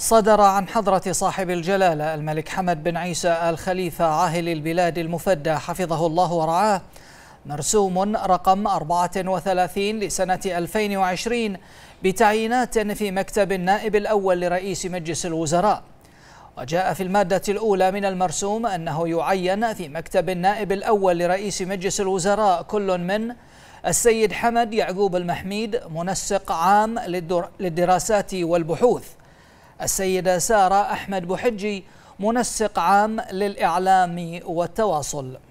صدر عن حضرة صاحب الجلالة الملك حمد بن عيسى الخليفة عاهل البلاد المفدى حفظه الله ورعاه مرسوم رقم 34 لسنة 2020 بتعيينات في مكتب النائب الأول لرئيس مجلس الوزراء وجاء في المادة الأولى من المرسوم أنه يعين في مكتب النائب الأول لرئيس مجلس الوزراء كل من السيد حمد يعقوب المحميد منسق عام للدراسات والبحوث السيدة سارة أحمد بوحجي منسق عام للإعلام والتواصل